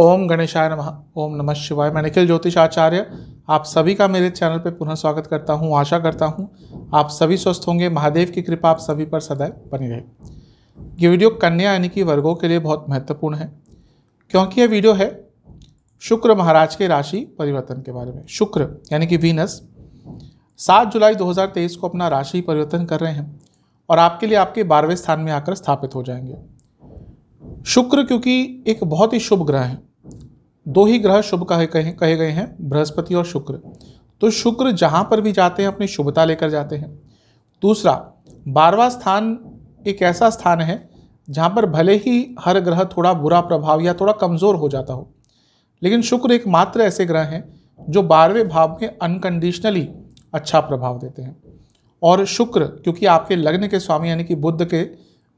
ओम गणेशाय नमः ओम नमः शिवाय मैं निखिल ज्योतिष आचार्य आप सभी का मेरे चैनल पर पुनः स्वागत करता हूँ आशा करता हूँ आप सभी स्वस्थ होंगे महादेव की कृपा आप सभी पर सदैव बनी रहे ये वीडियो कन्या यानी कि वर्गों के लिए बहुत महत्वपूर्ण है क्योंकि यह वीडियो है शुक्र महाराज के राशि परिवर्तन के बारे में शुक्र यानी कि वीनस सात जुलाई 2023 को अपना राशि परिवर्तन कर रहे हैं और आपके लिए आपके बारहवें स्थान में आकर स्थापित हो जाएंगे शुक्र क्योंकि एक बहुत ही शुभ ग्रह है दो ही ग्रह शुभ कहे कहे कहे गए हैं बृहस्पति और शुक्र तो शुक्र जहाँ पर भी जाते हैं अपनी शुभता लेकर जाते हैं दूसरा बारवा स्थान एक ऐसा स्थान है जहाँ पर भले ही हर ग्रह थोड़ा बुरा प्रभाव या थोड़ा कमज़ोर हो जाता हो लेकिन शुक्र एकमात्र ऐसे ग्रह हैं जो बारहवें भाव में अनकंडीशनली अच्छा प्रभाव देते हैं और शुक्र क्योंकि आपके लग्न के स्वामी यानी कि बुद्ध के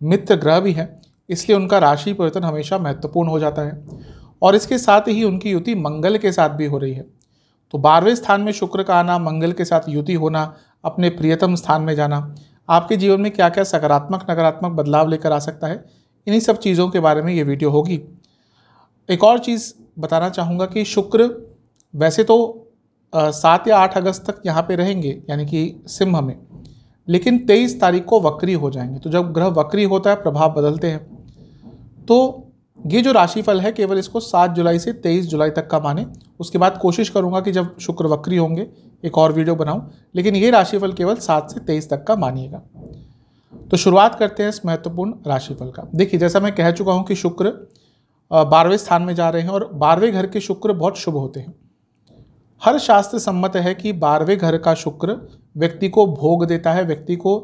मित्र ग्रह भी हैं इसलिए उनका राशि परिवर्तन हमेशा महत्वपूर्ण हो जाता है और इसके साथ ही उनकी युति मंगल के साथ भी हो रही है तो बारहवें स्थान में शुक्र का आना मंगल के साथ युति होना अपने प्रियतम स्थान में जाना आपके जीवन में क्या क्या सकारात्मक नकारात्मक बदलाव लेकर आ सकता है इन्हीं सब चीज़ों के बारे में ये वीडियो होगी एक और चीज़ बताना चाहूँगा कि शुक्र वैसे तो सात या आठ अगस्त तक यहाँ पे रहेंगे यानी कि सिम्ह में लेकिन तेईस तारीख को वक्री हो जाएंगे तो जब ग्रह वक्री होता है प्रभाव बदलते हैं तो ये जो राशिफल है केवल इसको सात जुलाई से तेईस जुलाई तक का माने उसके बाद कोशिश करूंगा कि जब शुक्र वक्री होंगे एक और वीडियो बनाऊँ लेकिन ये राशिफल केवल सात से तेईस तक का मानिएगा तो शुरुआत करते हैं इस महत्वपूर्ण राशिफल का देखिए जैसा मैं कह चुका हूँ कि शुक्र बारहवें स्थान में जा रहे हैं और बारहवें घर के शुक्र बहुत शुभ होते हैं हर शास्त्र सम्मत है कि बारहवें घर का शुक्र व्यक्ति को भोग देता है व्यक्ति को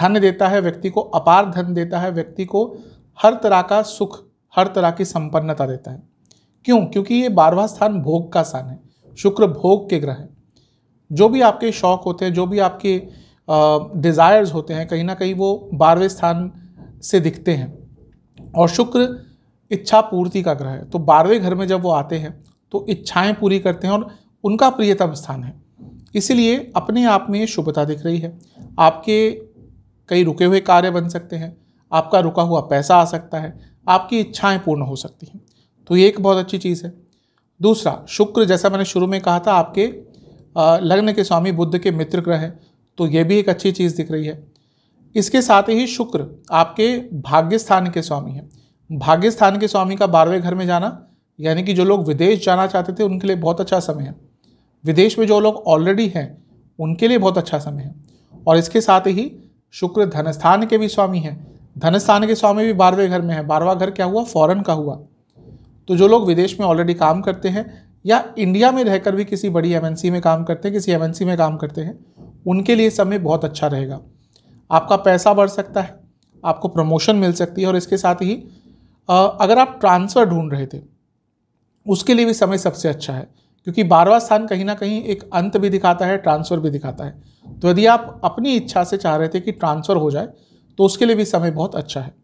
धन देता है व्यक्ति को अपार धन देता है व्यक्ति को हर तरह का सुख हर तरह की संपन्नता देता है क्यों क्योंकि ये बारहवा स्थान भोग का स्थान है शुक्र भोग के ग्रह हैं जो भी आपके शौक होते हैं जो भी आपके डिज़ायर्स होते हैं कहीं ना कहीं वो बारहवें स्थान से दिखते हैं और शुक्र इच्छा पूर्ति का ग्रह है तो बारहवें घर में जब वो आते हैं तो इच्छाएं पूरी करते हैं और उनका प्रियतम स्थान है इसीलिए अपने आप में शुभता दिख रही है आपके कई रुके हुए कार्य बन सकते हैं आपका रुका हुआ पैसा आ सकता है आपकी इच्छाएं पूर्ण हो सकती हैं तो ये एक बहुत अच्छी चीज़ है दूसरा शुक्र जैसा मैंने शुरू में कहा था आपके लग्न के स्वामी बुद्ध के मित्र ग्रह हैं तो ये भी एक अच्छी चीज़ दिख रही है इसके साथ ही शुक्र आपके भाग्य स्थान के स्वामी हैं भाग्य स्थान के स्वामी का बारहवें घर में जाना यानी कि जो लोग विदेश जाना चाहते थे उनके लिए बहुत अच्छा समय है विदेश में जो लोग ऑलरेडी हैं उनके लिए बहुत अच्छा समय है और इसके साथ ही शुक्र धनस्थान के भी स्वामी हैं धनस्थान स्थान के स्वामी भी बारहवें घर में है बारहवा घर क्या हुआ फॉरेन का हुआ तो जो लोग विदेश में ऑलरेडी काम करते हैं या इंडिया में रहकर भी किसी बड़ी एमएनसी में काम करते हैं किसी एमएनसी में काम करते हैं उनके लिए समय बहुत अच्छा रहेगा आपका पैसा बढ़ सकता है आपको प्रमोशन मिल सकती है और इसके साथ ही अगर आप ट्रांसफ़र ढूंढ रहे थे उसके लिए भी समय सबसे अच्छा है क्योंकि बारहवा स्थान कहीं ना कहीं एक अंत भी दिखाता है ट्रांसफ़र भी दिखाता है तो यदि आप अपनी इच्छा से चाह रहे थे कि ट्रांसफ़र हो जाए तो उसके लिए भी समय बहुत अच्छा है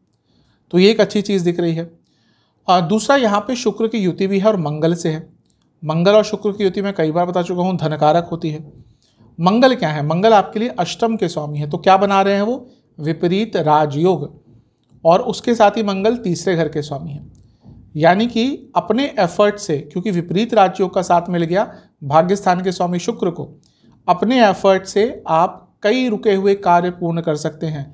तो ये एक अच्छी चीज़ दिख रही है और दूसरा यहाँ पे शुक्र की युति भी है और मंगल से है मंगल और शुक्र की युति मैं कई बार बता चुका हूँ धनकारक होती है मंगल क्या है मंगल आपके लिए अष्टम के स्वामी है तो क्या बना रहे हैं वो विपरीत राजयोग और उसके साथ ही मंगल तीसरे घर के स्वामी है यानी कि अपने एफर्ट से क्योंकि विपरीत राजयोग का साथ मिल गया भाग्यस्थान के स्वामी शुक्र को अपने एफर्ट से आप कई रुके हुए कार्य पूर्ण कर सकते हैं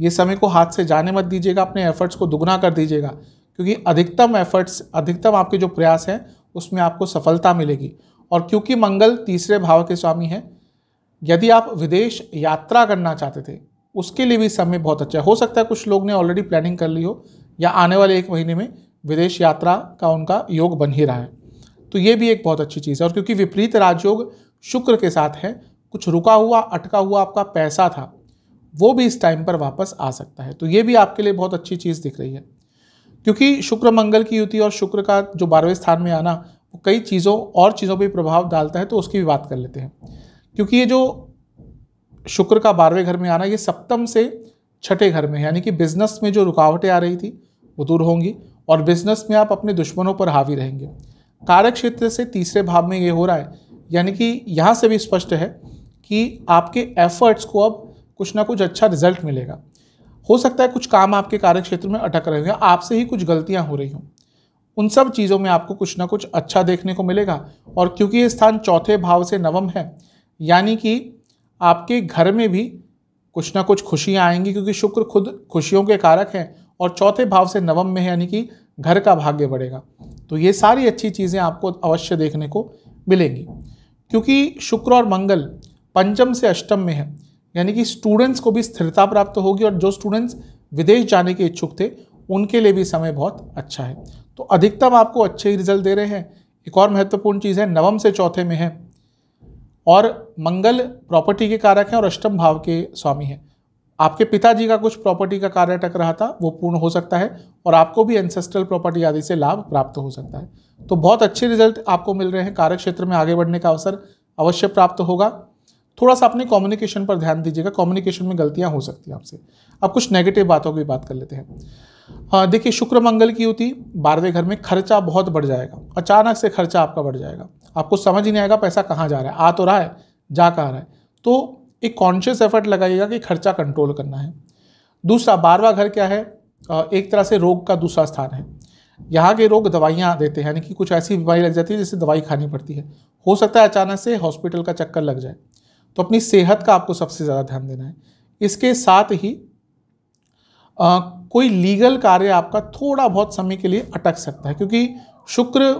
ये समय को हाथ से जाने मत दीजिएगा अपने एफर्ट्स को दुगना कर दीजिएगा क्योंकि अधिकतम एफर्ट्स अधिकतम आपके जो प्रयास हैं उसमें आपको सफलता मिलेगी और क्योंकि मंगल तीसरे भाव के स्वामी हैं यदि आप विदेश यात्रा करना चाहते थे उसके लिए भी समय बहुत अच्छा है हो सकता है कुछ लोग ने ऑलरेडी प्लानिंग कर ली हो या आने वाले एक महीने में विदेश यात्रा का उनका योग बन ही रहा है तो ये भी एक बहुत अच्छी चीज़ है और क्योंकि विपरीत राजयोग शुक्र के साथ है कुछ रुका हुआ अटका हुआ आपका पैसा था वो भी इस टाइम पर वापस आ सकता है तो ये भी आपके लिए बहुत अच्छी चीज़ दिख रही है क्योंकि शुक्र मंगल की युति और शुक्र का जो बारहवें स्थान में आना वो कई चीज़ों और चीज़ों पर प्रभाव डालता है तो उसकी भी बात कर लेते हैं क्योंकि ये जो शुक्र का बारहवें घर में आना ये सप्तम से छठे घर में यानी कि बिजनेस में जो रुकावटें आ रही थी वो दूर होंगी और बिजनेस में आप अपने दुश्मनों पर हावी रहेंगे कार्य क्षेत्र से तीसरे भाव में ये हो रहा है यानी कि यहाँ से भी स्पष्ट है कि आपके एफर्ट्स को अब कुछ ना कुछ अच्छा रिजल्ट मिलेगा हो सकता है कुछ काम आपके कार्य क्षेत्र में अटक रहे हैं आपसे ही कुछ गलतियाँ हो रही हों उन सब चीज़ों में आपको कुछ ना कुछ अच्छा देखने को मिलेगा और क्योंकि ये स्थान चौथे भाव से नवम है यानी कि आपके घर में भी कुछ ना कुछ खुशियाँ आएंगी क्योंकि शुक्र खुद खुशियों के कारक हैं और चौथे भाव से नवम में है यानी कि घर का भाग्य बढ़ेगा तो ये सारी अच्छी चीज़ें आपको अवश्य देखने को मिलेंगी क्योंकि शुक्र और मंगल पंचम से अष्टम में है यानी कि स्टूडेंट्स को भी स्थिरता प्राप्त होगी और जो स्टूडेंट्स विदेश जाने के इच्छुक थे उनके लिए भी समय बहुत अच्छा है तो अधिकतम आपको अच्छे रिजल्ट दे रहे हैं एक और महत्वपूर्ण चीज़ है नवम से चौथे में है और मंगल प्रॉपर्टी के कारक हैं और अष्टम भाव के स्वामी हैं आपके पिताजी का कुछ प्रॉपर्टी का कार्य टक रहा था वो पूर्ण हो सकता है और आपको भी एंसेस्ट्रल प्रॉपर्टी आदि से लाभ प्राप्त हो सकता है तो बहुत अच्छे रिजल्ट आपको मिल रहे हैं कार्य क्षेत्र में आगे बढ़ने का अवसर अवश्य प्राप्त होगा थोड़ा सा अपने कम्युनिकेशन पर ध्यान दीजिएगा कम्युनिकेशन में गलतियाँ हो सकती हैं आपसे अब कुछ नेगेटिव बातों की बात कर लेते हैं हाँ, देखिए शुक्र मंगल की होती बारहवें घर में खर्चा बहुत बढ़ जाएगा अचानक से खर्चा आपका बढ़ जाएगा आपको समझ ही नहीं आएगा पैसा कहाँ जा रहा है आ तो रहा है जा कहाँ रहा है तो एक कॉन्शियस एफर्ट लगाइएगा कि खर्चा कंट्रोल करना है दूसरा बारवा घर क्या है एक तरह से रोग का दूसरा स्थान है यहाँ के रोग दवाइयाँ देते हैं यानी कि कुछ ऐसी बीमारी लग जाती है जिससे दवाई खानी पड़ती है हो सकता है अचानक से हॉस्पिटल का चक्कर लग जाए तो अपनी सेहत का आपको सबसे ज़्यादा ध्यान देना है इसके साथ ही आ, कोई लीगल कार्य आपका थोड़ा बहुत समय के लिए अटक सकता है क्योंकि शुक्र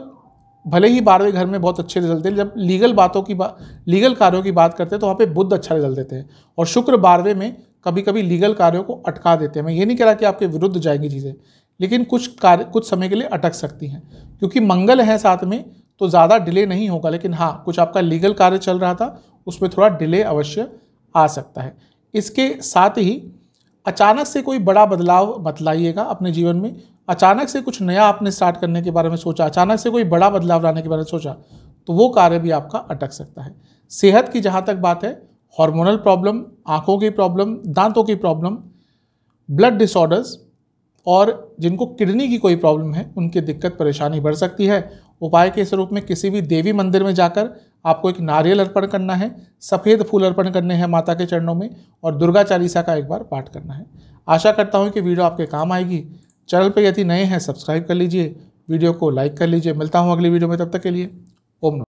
भले ही बारहवें घर में बहुत अच्छे रिजल्ट देते जब लीगल बातों की बात लीगल कार्यों की बात करते हैं तो वहाँ पे बुद्ध अच्छा रिजल्ट देते हैं और शुक्र बारहवें में कभी कभी लीगल कार्यों को अटका देते हैं मैं ये नहीं कह रहा कि आपके विरुद्ध जाएंगी चीज़ें लेकिन कुछ कार्य कुछ समय के लिए अटक सकती हैं क्योंकि मंगल है साथ में तो ज़्यादा डिले नहीं होगा लेकिन हाँ कुछ आपका लीगल कार्य चल रहा था उसमें थोड़ा डिले अवश्य आ सकता है इसके साथ ही अचानक से कोई बड़ा बदलाव बतलाइएगा अपने जीवन में अचानक से कुछ नया आपने स्टार्ट करने के बारे में सोचा अचानक से कोई बड़ा बदलाव लाने के बारे में सोचा तो वो कार्य भी आपका अटक सकता है सेहत की जहाँ तक बात है हार्मोनल प्रॉब्लम आँखों की प्रॉब्लम दांतों की प्रॉब्लम ब्लड डिसऑर्डर्स और जिनको किडनी की कोई प्रॉब्लम है उनकी दिक्कत परेशानी बढ़ सकती है उपाय के स्वरूप में किसी भी देवी मंदिर में जाकर आपको एक नारियल अर्पण करना है सफ़ेद फूल अर्पण करने हैं माता के चरणों में और दुर्गा चालीसा का एक बार पाठ करना है आशा करता हूँ कि वीडियो आपके काम आएगी चैनल पर यदि नए हैं सब्सक्राइब कर लीजिए वीडियो को लाइक कर लीजिए मिलता हूँ अगली वीडियो में तब तक के लिए ओम